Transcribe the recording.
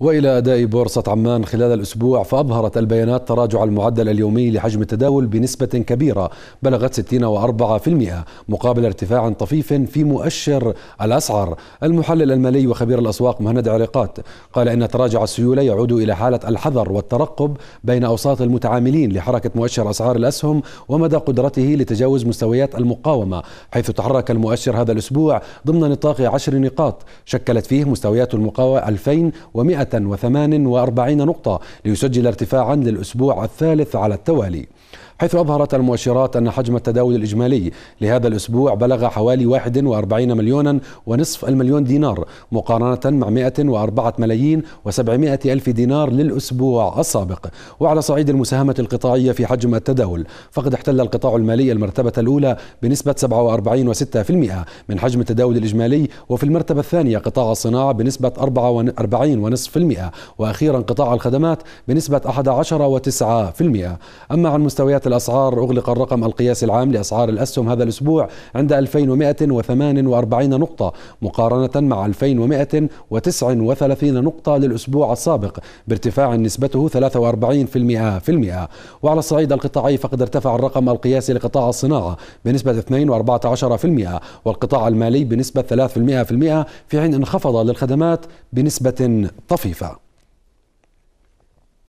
والى اداء بورصه عمان خلال الاسبوع فاظهرت البيانات تراجع المعدل اليومي لحجم التداول بنسبه كبيره بلغت 64% مقابل ارتفاع طفيف في مؤشر الاسعار المحلل المالي وخبير الاسواق مهند عريقات قال ان تراجع السيوله يعود الى حاله الحذر والترقب بين اوساط المتعاملين لحركه مؤشر اسعار الاسهم ومدى قدرته لتجاوز مستويات المقاومه حيث تحرك المؤشر هذا الاسبوع ضمن نطاق عشر نقاط شكلت فيه مستويات المقاومه 2100 148 نقطة ليسجل ارتفاعا للأسبوع الثالث على التوالي حيث أظهرت المؤشرات أن حجم التداول الإجمالي لهذا الأسبوع بلغ حوالي 41 مليونا ونصف المليون دينار مقارنة مع 104 ملايين و700 ألف دينار للأسبوع السابق وعلى صعيد المساهمة القطاعية في حجم التداول فقد احتل القطاع المالي المرتبة الأولى بنسبة 47.6% من حجم التداول الإجمالي وفي المرتبة الثانية قطاع الصناعة بنسبة 44.5% وأخيرا قطاع الخدمات بنسبة 11.9% أما عن مستويات الأسعار أغلق الرقم القياسي العام لأسعار الأسهم هذا الأسبوع عند 2148 نقطة مقارنة مع 2139 نقطة للأسبوع السابق بارتفاع نسبته 43% في المئة. وعلى الصعيد القطاعي فقد ارتفع الرقم القياسي لقطاع الصناعة بنسبة 2.14% والقطاع المالي بنسبة 3% في المئة في حين انخفض للخدمات بنسبة طفيفة